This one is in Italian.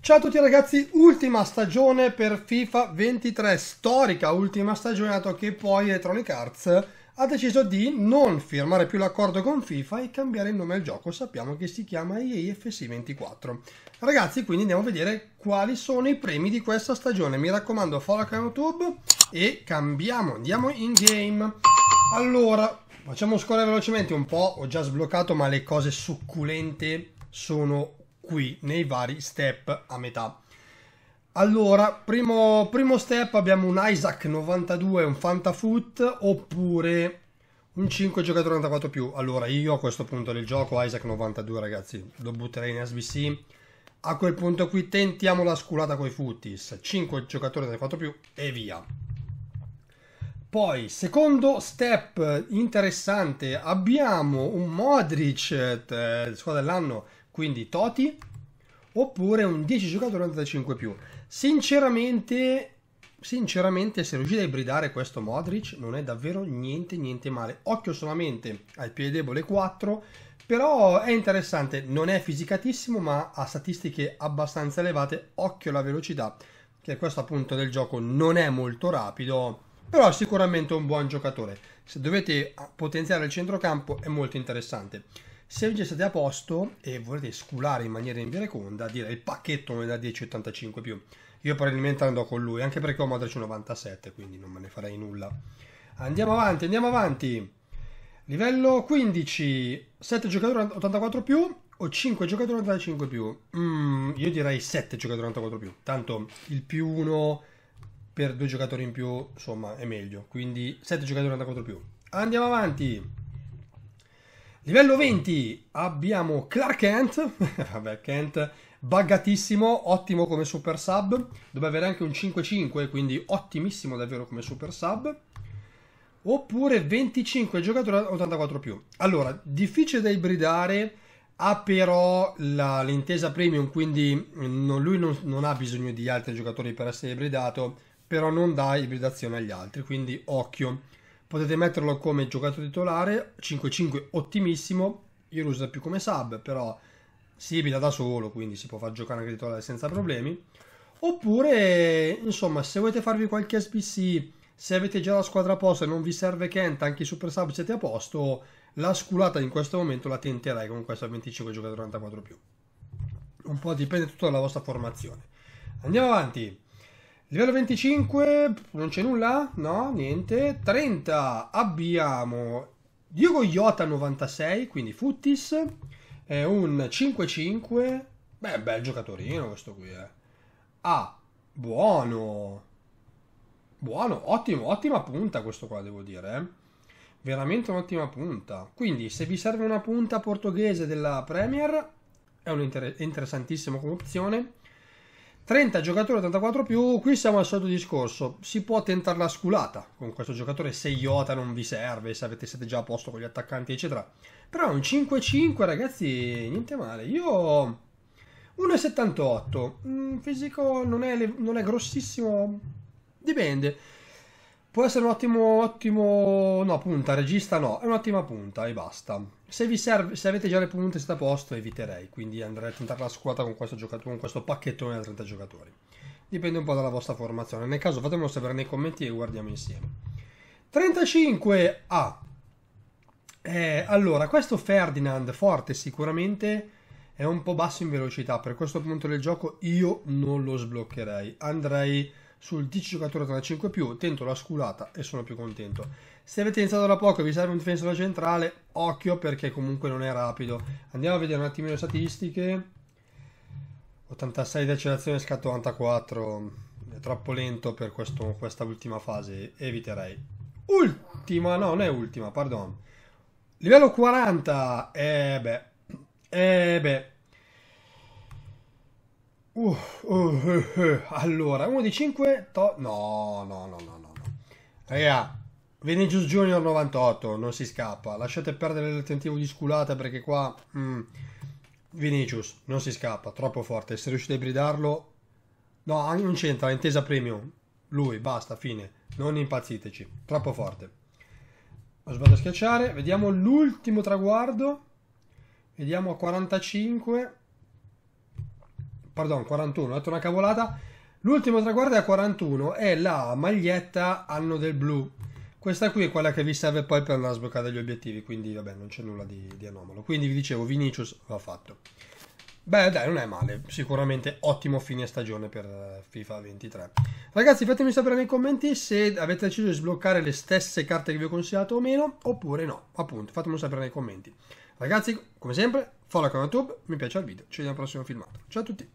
Ciao a tutti ragazzi, ultima stagione per FIFA 23, storica ultima stagione dato che poi Electronic Arts ha deciso di non firmare più l'accordo con FIFA e cambiare il nome al gioco, sappiamo che si chiama EAFC 24. Ragazzi, quindi andiamo a vedere quali sono i premi di questa stagione, mi raccomando follow account YouTube e cambiamo, andiamo in game. Allora, facciamo scorrere velocemente un po', ho già sbloccato, ma le cose succulente sono qui, nei vari step a metà. Allora, primo, primo step abbiamo un Isaac 92, un Fantafoot, oppure un 5 giocatore 94 più. Allora, io a questo punto del gioco Isaac 92, ragazzi, lo butterei in SBC. A quel punto qui tentiamo la sculata con i footies, 5 giocatori 94 più e via. Poi, secondo step interessante, abbiamo un Modric, eh, squadra dell'anno, quindi Toti, oppure un 10 giocatore 95 più. Sinceramente, sinceramente, se riuscite a ibridare questo Modric non è davvero niente, niente male. Occhio solamente al piede debole 4, però è interessante, non è fisicatissimo, ma ha statistiche abbastanza elevate. Occhio alla velocità, che questo appunto del gioco non è molto rapido però è sicuramente un buon giocatore. Se dovete potenziare il centrocampo è molto interessante. Se invece siete a posto e volete sculare in maniera inviraconda, direi il pacchetto non è da 10,85 più. Io probabilmente andrò con lui, anche perché ho Modric 97, quindi non me ne farei nulla. Andiamo avanti, andiamo avanti. Livello 15, 7 giocatori 84 più o 5 giocatori 85 più? Mm, io direi 7 giocatori 84 più. Tanto il più 1 per due giocatori in più, insomma, è meglio. Quindi 7 giocatori andati contro più. Andiamo avanti. Livello 20 abbiamo Clark Kent, vabbè Kent buggatissimo, ottimo come super sub, deve avere anche un 5-5, quindi ottimissimo davvero come super sub. Oppure 25 giocatori 84 più. Allora, difficile da ibridare, ha però la, l'intesa premium, quindi non, lui non, non, ha bisogno di altri giocatori per essere ibridato però non dà ibridazione agli altri, quindi occhio. Potete metterlo come giocatore titolare, 5-5 ottimissimo, io lo uso più come sub, però si ibrida da solo, quindi si può far giocare anche titolare senza problemi. Oppure, insomma, se volete farvi qualche SBC, se avete già la squadra a posto e non vi serve Kent, anche i super sub siete a posto, la sculata in questo momento la tenterei con questa 25 giocatori 94+. Un po' dipende tutto dalla vostra formazione. Andiamo avanti. Livello 25, non c'è nulla? No, niente. 30, abbiamo Diogo Iota 96, quindi Futtis. È un 5-5. Beh, bel giocatorino questo qui, eh. Ah, buono. Buono, ottimo, ottima punta questo qua, devo dire, eh. Veramente un'ottima punta. Quindi, se vi serve una punta portoghese della Premier, è un inter interessantissimo come opzione 30 giocatori 84 più, qui siamo al solito discorso, si può tentare la sculata con questo giocatore se Iota non vi serve, se avete, siete già a posto con gli attaccanti eccetera, però un 5-5 ragazzi, niente male, io 1,78, mm, fisico non è, non è grossissimo, dipende, Può essere un ottimo, ottimo, no, punta, regista no, è un'ottima punta e basta. Se vi serve, se avete già le punte siete a posto eviterei, quindi andrei a tentare la squadra con questo, con questo pacchettone da 30 giocatori. Dipende un po' dalla vostra formazione, nel caso fatemelo sapere nei commenti e guardiamo insieme. 35 A. Eh, allora, questo Ferdinand forte sicuramente è un po' basso in velocità, per questo punto del gioco io non lo sbloccherei, andrei sul 10 giocatore tra 5 più, tento la sculata e sono più contento. Se avete iniziato da poco e vi serve un difensore centrale, occhio perché comunque non è rapido. Andiamo a vedere un attimino le statistiche. 86 di accelerazione, scatto 94, è troppo lento per questo, questa ultima fase, eviterei. Ultima, no, non è ultima, pardon. Livello 40, eh beh, eh beh, Uh, uh, uh. Allora, uno di 5. To- no, no, no, no, no. Raga, Vinicius Junior 98, non si scappa. Lasciate perdere il tentativo di sculata perché qua... Mm, Vinicius, non si scappa, troppo forte. Se riuscite a bridarlo... No, non c'entra, intesa premium. Lui, basta, fine. Non impazziteci, troppo forte. Lo sbaglio a schiacciare. Vediamo l'ultimo traguardo. Vediamo a 45 pardon, 41, ho detto una cavolata. L'ultimo traguardo è a 41, è la maglietta anno del blu. Questa qui è quella che vi serve poi per la sbloccata degli obiettivi, quindi vabbè, non c'è nulla di, di anomalo. Quindi vi dicevo, Vinicius va fatto. Beh, dai, non è male. Sicuramente ottimo fine stagione per eh, FIFA 23. Ragazzi, fatemi sapere nei commenti se avete deciso di sbloccare le stesse carte che vi ho consigliato o meno, oppure no. Appunto, fatemelo sapere nei commenti. Ragazzi, come sempre, follow con YouTube, mi piace il video. Ci vediamo al prossimo filmato. Ciao a tutti.